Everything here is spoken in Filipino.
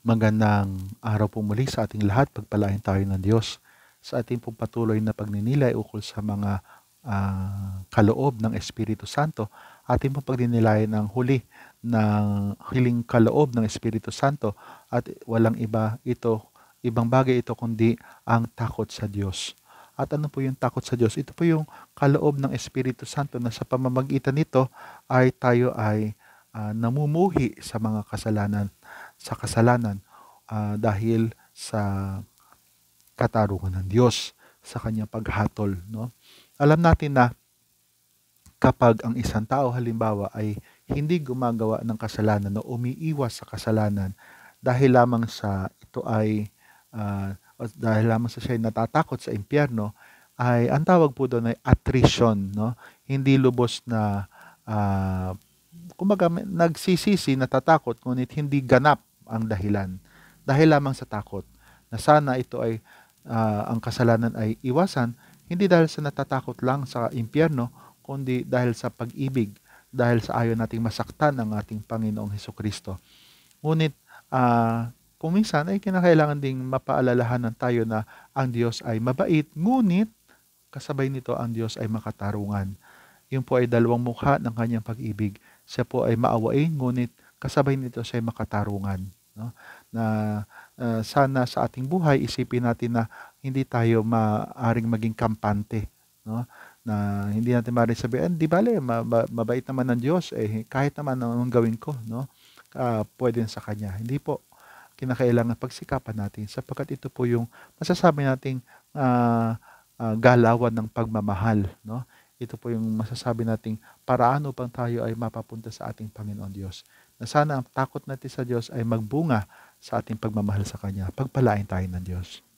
Magandang araw po muli sa ating lahat. Pagpalain tayo ng Diyos sa ating pong patuloy na pagninilay ukol sa mga uh, kaloob ng Espiritu Santo. Ating pong pagninilay ng huli ng hiling kaloob ng Espiritu Santo at walang iba ito, ibang bagay ito kundi ang takot sa Diyos. At ano po yung takot sa Diyos? Ito po yung kaloob ng Espiritu Santo na sa pamamagitan nito ay tayo ay uh, namumuhi sa mga kasalanan sa kasalanan uh, dahil sa katarungan ng Diyos sa kanyang paghatol, no? Alam natin na kapag ang isang tao halimbawa ay hindi gumagawa ng kasalanan o umiiwas sa kasalanan dahil lamang sa ito ay uh, dahil lamang sa siya ay natatakot sa impyerno ay ang tawag po doon ay attrition no hindi lubos na uh, ah, kumaga nagsisisi natatakot ngunit hindi ganap ang dahilan dahil lamang sa takot na sana ito ay uh, ang kasalanan ay iwasan hindi dahil sa natatakot lang sa impyerno kundi dahil sa pag-ibig dahil sa ayaw nating masaktan ang ating Panginoong Heso Kristo. Ngunit uh, kung minsan ay kinakailangan ding mapaalalahanan tayo na ang Diyos ay mabait, ngunit kasabay nito ang Diyos ay makatarungan. Yun po ay dalawang mukha ng kanyang pag-ibig. Siya po ay maawain, ngunit kasabay nito siya ay makatarungan. No? Na uh, sana sa ating buhay isipin natin na hindi tayo maaring maging kampante. No? na hindi natin maaaring sabihin, di bale, mabait naman ng Diyos, eh, kahit naman anong gawin ko, no? Uh, pwede sa Kanya. Hindi po, kinakailangan pagsikapan natin sapagkat ito po yung masasabi nating uh, uh, galawan ng pagmamahal, no? ito po yung masasabi nating paraan upang tayo ay mapapunta sa ating Panginoon Diyos. Na sana ang takot natin sa Diyos ay magbunga sa ating pagmamahal sa Kanya. Pagpalain tayo ng Diyos.